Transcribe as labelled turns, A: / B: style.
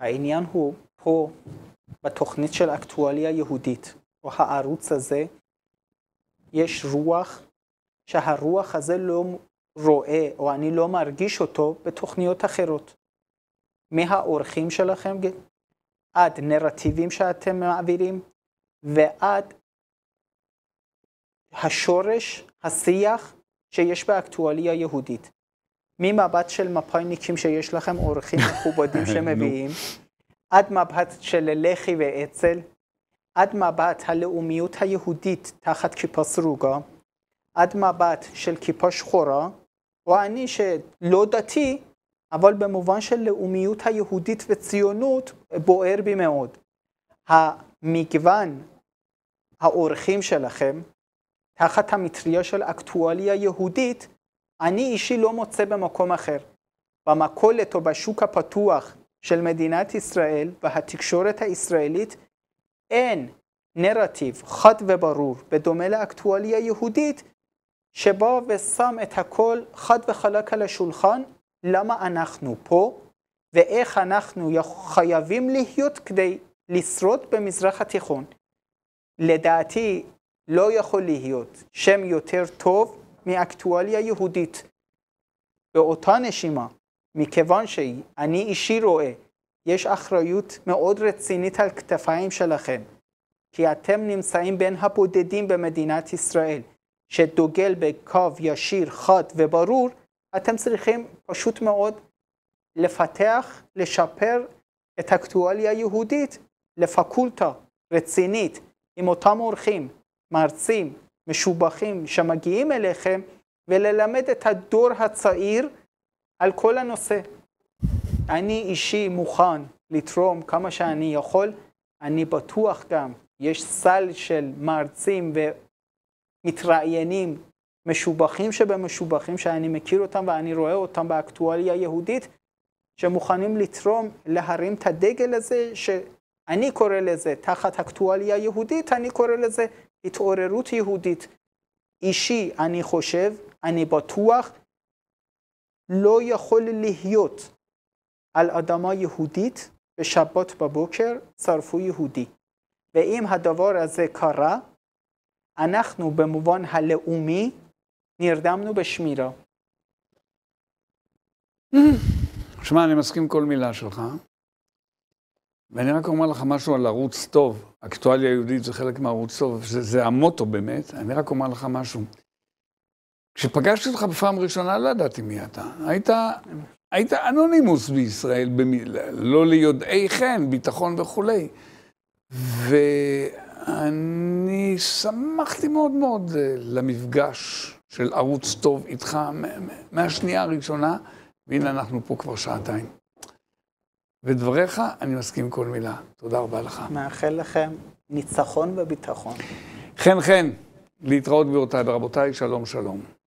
A: העניין הוא פה, בתוכנית של אקטואליה יהודית, או הערוץ הזה, יש רוח שהרוח הזה לא רואה, או אני לא מרגיש אותו בתוכניות אחרות. מהאורחים שלכם עד נרטיבים שאתם מעבירים, ועד השורש, השיח שיש באקטואליה יהודית. ממבט של מפאיניקים שיש לכם אורחים מכובדים שמביאים, עד מבט של לח"י ואצ"ל, עד מבט הלאומיות היהודית תחת כיפה סרוגה, עד מבט של כיפה שחורה, או אני שלא דתי, אבל במובן של לאומיות היהודית וציונות בוער בי מאוד. המגוון האורחים שלכם, תחת המטריה של אקטואליה יהודית, אני אישי לא מוצא במקום אחר. במכולת או בשוק הפתוח של מדינת ישראל והתקשורת הישראלית אין נרטיב חד וברור, בדומה לאקטואליה יהודית, שבא ושם את הכל חד וחלק על השולחן, למה אנחנו פה, ואיך אנחנו חייבים להיות כדי לשרוד במזרח התיכון. לדעתי, לא יכול להיות שם יותר טוב מאקטואליה יהודית. באותה נשימה, מכיוון שאני אישי רואה, יש אחריות מאוד רצינית על כתפיים שלכם, כי אתם נמצאים בין הבודדים במדינת ישראל, שדוגל בקו ישיר, חד וברור, אתם צריכים פשוט מאוד לפתח, לשפר את האקטואליה היהודית לפקולטה רצינית, עם אותם אורחים, מרצים, משובחים שמגיעים אליכם, וללמד את הדור הצעיר על כל הנושא. אני אישי מוכן לתרום כמה שאני יכול, אני בטוח גם, יש סל של מרצים ומתראיינים משובחים שבמשובחים שאני מכיר אותם ואני רואה אותם באקטואליה היהודית, שמוכנים לתרום, להרים את הדגל הזה, שאני קורא לזה תחת אקטואליה יהודית, אני קורא לזה התעוררות יהודית. אישי, אני חושב, אני בטוח, לא יכול להיות על אדמה יהודית בשבת בבוקר שרפו יהודי. ואם הדבר הזה קרה, אנחנו במובן הלאומי נרדמנו בשמירה.
B: שמע, אני מסכים כל מילה שלך. ואני רק אומר לך משהו על ערוץ טוב. אקטואליה יהודית זה חלק מערוץ טוב, זה, זה המוטו באמת. אני רק אומר לך משהו. כשפגשתי אותך בפעם ראשונה, לא ידעתי מי אתה. היית, היית אנונימוס בישראל, במי, לא ליודעי חן, ביטחון וכולי. ואני שמחתי מאוד מאוד אה, למפגש של ערוץ טוב איתך מהשנייה הראשונה, והנה אנחנו פה כבר שעתיים. ודבריך, אני מסכים כל מילה. תודה רבה לך. מאחל לכם ניצחון וביטחון. חן חן, להתראות גבירותיי ורבותיי, שלום שלום.